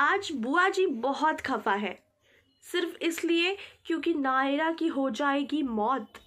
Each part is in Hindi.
आज बुआ जी बहुत खफा है सिर्फ इसलिए क्योंकि नायरा की हो जाएगी मौत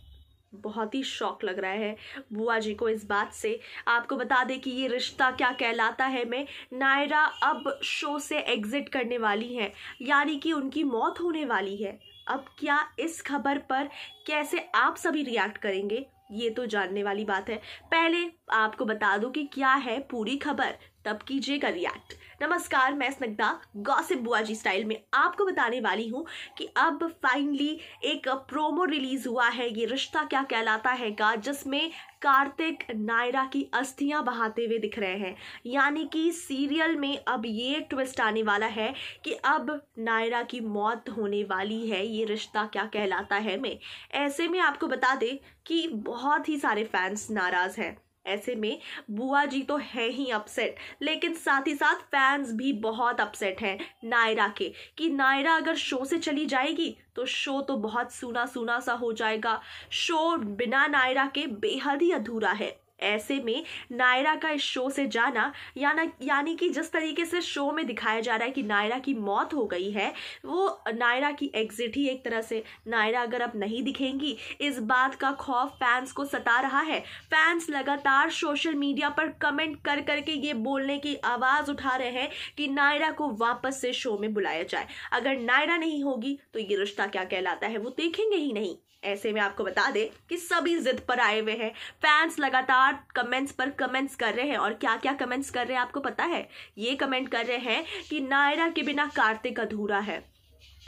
बहुत ही शौक लग रहा है बुआ जी को इस बात से आपको बता दें कि ये रिश्ता क्या कहलाता है मैं नायरा अब शो से एग्ज़िट करने वाली हैं यानी कि उनकी मौत होने वाली है अब क्या इस खबर पर कैसे आप सभी रिएक्ट करेंगे ये तो जानने वाली बात है पहले आपको बता दूं कि क्या है पूरी खबर तब कीजिएगा रिएक्ट नमस्कार मैं स्नग्धा गॉसिप बुआ जी स्टाइल में आपको बताने वाली हूँ कि अब फाइनली एक प्रोमो रिलीज हुआ है ये रिश्ता क्या कहलाता है का जिसमें कार्तिक नायरा की अस्थियाँ बहाते हुए दिख रहे हैं यानी कि सीरियल में अब ये ट्विस्ट आने वाला है कि अब नायरा की मौत होने वाली है ये रिश्ता क्या कहलाता है मैं ऐसे में आपको बता दें कि बहुत ही सारे फैंस नाराज़ हैं ऐसे में बुआ जी तो है ही अपसेट लेकिन साथ ही साथ फैंस भी बहुत अपसेट हैं नायरा के कि नायरा अगर शो से चली जाएगी तो शो तो बहुत सूना सूना सा हो जाएगा शो बिना नायरा के बेहद ही अधूरा है ऐसे में नायरा का इस शो से जाना याना यानी कि जिस तरीके से शो में दिखाया जा रहा है कि नायरा की मौत हो गई है वो नायरा की एग्जिट ही एक तरह से नायरा अगर अब नहीं दिखेंगी इस बात का खौफ फैंस को सता रहा है फैंस लगातार सोशल मीडिया पर कमेंट कर करके ये बोलने की आवाज़ उठा रहे हैं कि नायरा को वापस से शो में बुलाया जाए अगर नायरा नहीं होगी तो ये रिश्ता क्या कहलाता है वो देखेंगे ही नहीं ऐसे में आपको बता दें कि सभी जिद पर आए हुए हैं फैंस लगातार कमेंट्स पर कमेंट्स कर रहे हैं और क्या क्या कमेंट्स कर रहे हैं आपको पता है ये कमेंट कर रहे हैं कि नायरा के बिना कार्तिक अधूरा है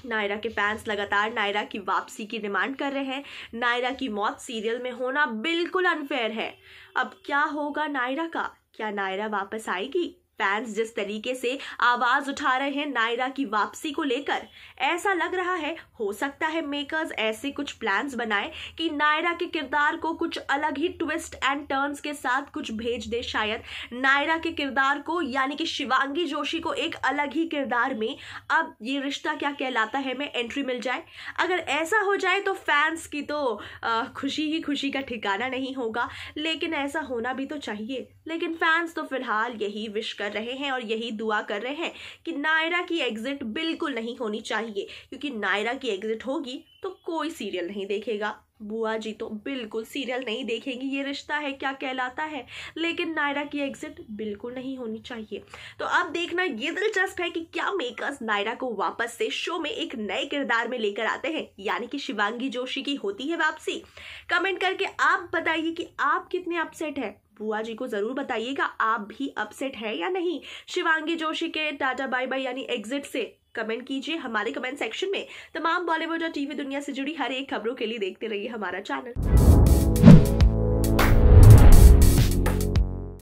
नायरा के फैंस लगातार नायरा की वापसी की डिमांड कर रहे हैं नायरा की मौत सीरियल में होना बिल्कुल अनफेयर है अब क्या होगा नायरा का क्या नायरा वापस आएगी फैंस जिस तरीके से आवाज उठा रहे हैं नायरा की वापसी को लेकर ऐसा लग रहा है हो सकता है मेकर्स ऐसे कुछ प्लान्स बनाएं कि नायरा के किरदार को कुछ अलग ही ट्विस्ट एंड टर्न्स के साथ कुछ भेज दे शायद नायरा के किरदार को यानी कि शिवांगी जोशी को एक अलग ही किरदार में अब ये रिश्ता क्या कहलाता है में एंट्री मिल जाए अगर ऐसा हो जाए तो फैंस की तो आ, खुशी ही खुशी का ठिकाना नहीं होगा लेकिन ऐसा होना भी तो चाहिए लेकिन फैंस तो फिलहाल यही विश कर कर रहे हैं और यही दुआ कर रहे हैं कि नायरा की एग्ज़िट बिल्कुल नहीं होनी चाहिए क्योंकि नायरा की एग्ज़िट होगी तो कोई सीरियल नहीं देखेगा बुआ जी तो बिल्कुल सीरियल नहीं देखेंगी ये रिश्ता है क्या कहलाता है लेकिन नायरा की एग्जिट बिल्कुल नहीं होनी चाहिए तो अब देखना ये दिलचस्प है कि क्या मेकर्स नायरा को वापस से शो में एक नए किरदार में लेकर आते हैं यानी कि शिवांगी जोशी की होती है वापसी कमेंट करके आप बताइए कि आप कितने अपसेट हैं बुआ जी को जरूर बताइएगा आप भी अपसेट हैं या नहीं शिवांगी जोशी के टाटा बाय बाय यानी एग्जिट से कमेंट कीजिए हमारे कमेंट सेक्शन में तमाम बॉलीवुड और टीवी दुनिया से जुड़ी हर एक खबरों के लिए देखते रहिए हमारा चैनल